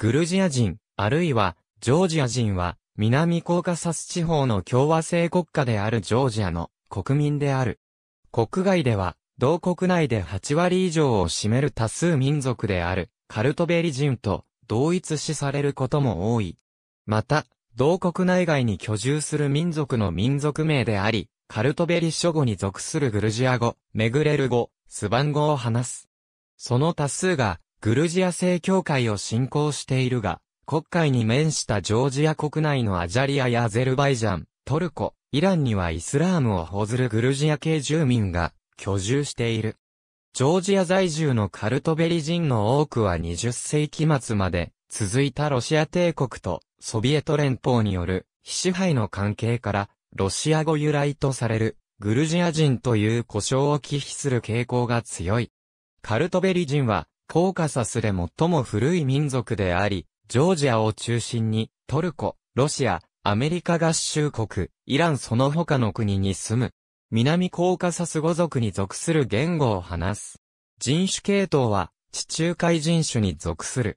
グルジア人、あるいは、ジョージア人は、南コーカサス地方の共和制国家であるジョージアの国民である。国外では、同国内で8割以上を占める多数民族であるカルトベリ人と同一視されることも多い。また、同国内外に居住する民族の民族名であり、カルトベリ諸語に属するグルジア語、メグレル語、スバン語を話す。その多数がグルジア正教会を信仰しているが、国会に面したジョージア国内のアジャリアやアゼルバイジャン、トルコ、イランにはイスラームを保ずるグルジア系住民が居住している。ジョージア在住のカルトベリ人の多くは20世紀末まで続いたロシア帝国とソビエト連邦による非支配の関係からロシア語由来とされるグルジア人という故障を忌避する傾向が強い。カルトベリ人はコーカサスで最も古い民族であり、ジョージアを中心に、トルコ、ロシア、アメリカ合衆国、イランその他の国に住む、南コーカサス語族に属する言語を話す。人種系統は、地中海人種に属する。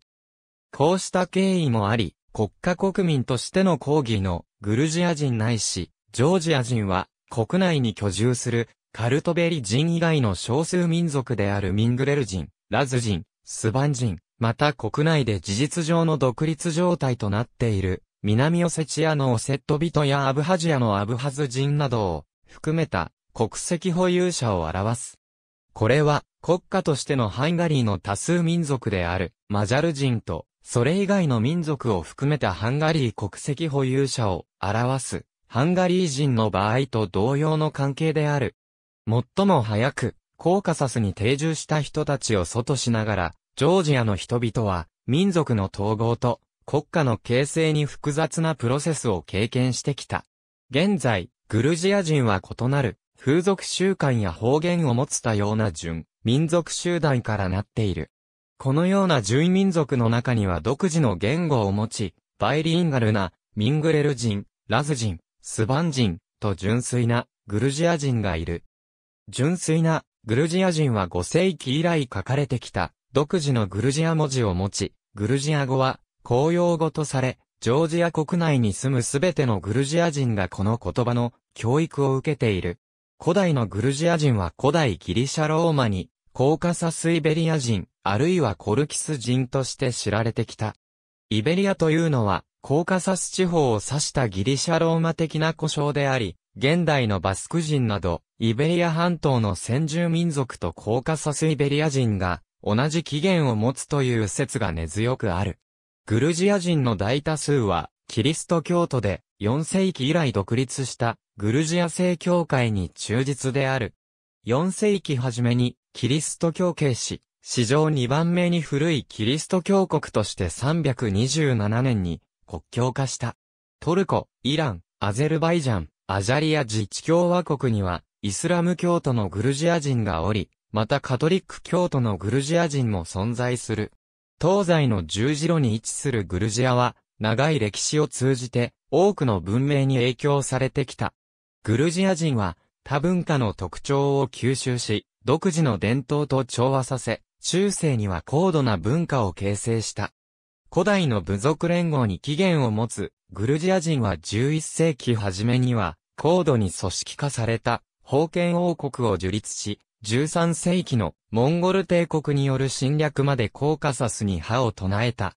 こうした経緯もあり、国家国民としての抗議のグルジア人ないし、ジョージア人は国内に居住するカルトベリ人以外の少数民族であるミングレル人、ラズ人、スバン人、また国内で事実上の独立状態となっている、南オセチアのオセットビトやアブハジアのアブハズ人などを含めた国籍保有者を表す。これは国家としてのハンガリーの多数民族であるマジャル人とそれ以外の民族を含めたハンガリー国籍保有者を表すハンガリー人の場合と同様の関係である。最も早くコーカサスに定住した人たちを外しながら、ジョージアの人々は、民族の統合と国家の形成に複雑なプロセスを経験してきた。現在、グルジア人は異なる、風俗習慣や方言を持つ多様な純、民族集団からなっている。このような純民族の中には独自の言語を持ち、バイリンガルな、ミングレル人、ラズ人、スバン人、と純粋な、グルジア人がいる。純粋な、グルジア人は5世紀以来書かれてきた、独自のグルジア文字を持ち、グルジア語は、公用語とされ、ジョージア国内に住むすべてのグルジア人がこの言葉の教育を受けている。古代のグルジア人は古代ギリシャローマに、コーカサスイベリア人、あるいはコルキス人として知られてきた。イベリアというのは、コーカサス地方を指したギリシャローマ的な故障であり、現代のバスク人など、イベリア半島の先住民族とコーカサスイベリア人が、同じ起源を持つという説が根強くある。グルジア人の大多数は、キリスト教徒で、4世紀以来独立した、グルジア正教会に忠実である。4世紀初めに、キリスト教系史、史上2番目に古いキリスト教国として327年に、国教化した。トルコ、イラン、アゼルバイジャン、アジャリア自治共和国には、イスラム教徒のグルジア人がおり、またカトリック教徒のグルジア人も存在する。東西の十字路に位置するグルジアは、長い歴史を通じて、多くの文明に影響されてきた。グルジア人は、多文化の特徴を吸収し、独自の伝統と調和させ、中世には高度な文化を形成した。古代の部族連合に起源を持つ、グルジア人は11世紀初めには、高度に組織化された、封建王国を樹立し、13世紀のモンゴル帝国による侵略までコーカサスに歯を唱えた。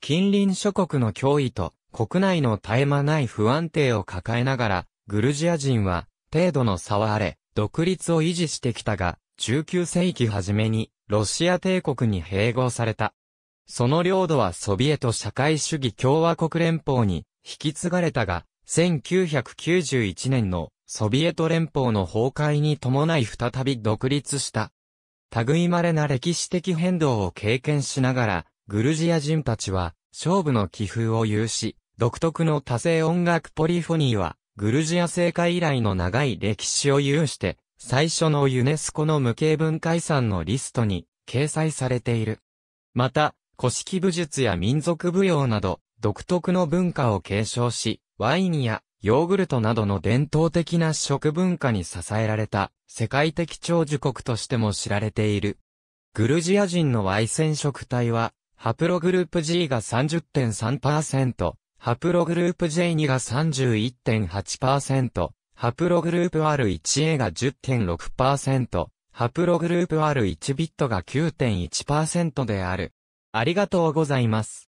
近隣諸国の脅威と国内の絶え間ない不安定を抱えながら、グルジア人は程度の差はあれ、独立を維持してきたが、19世紀初めにロシア帝国に併合された。その領土はソビエト社会主義共和国連邦に引き継がれたが、1991年のソビエト連邦の崩壊に伴い再び独立した。類まれな歴史的変動を経験しながら、グルジア人たちは勝負の気風を有し、独特の多声音楽ポリフォニーは、グルジア政界以来の長い歴史を有して、最初のユネスコの無形文化遺産のリストに掲載されている。また、古式武術や民族舞踊など、独特の文化を継承し、ワインやヨーグルトなどの伝統的な食文化に支えられた、世界的長寿国としても知られている。グルジア人のワイセン食体は、ハプログループ G が30.3%、ハプログループ J2 が31.8%、ハプログループ R1A が10.6%、ハプログループ R1 ビットが9.1%である。ありがとうございます。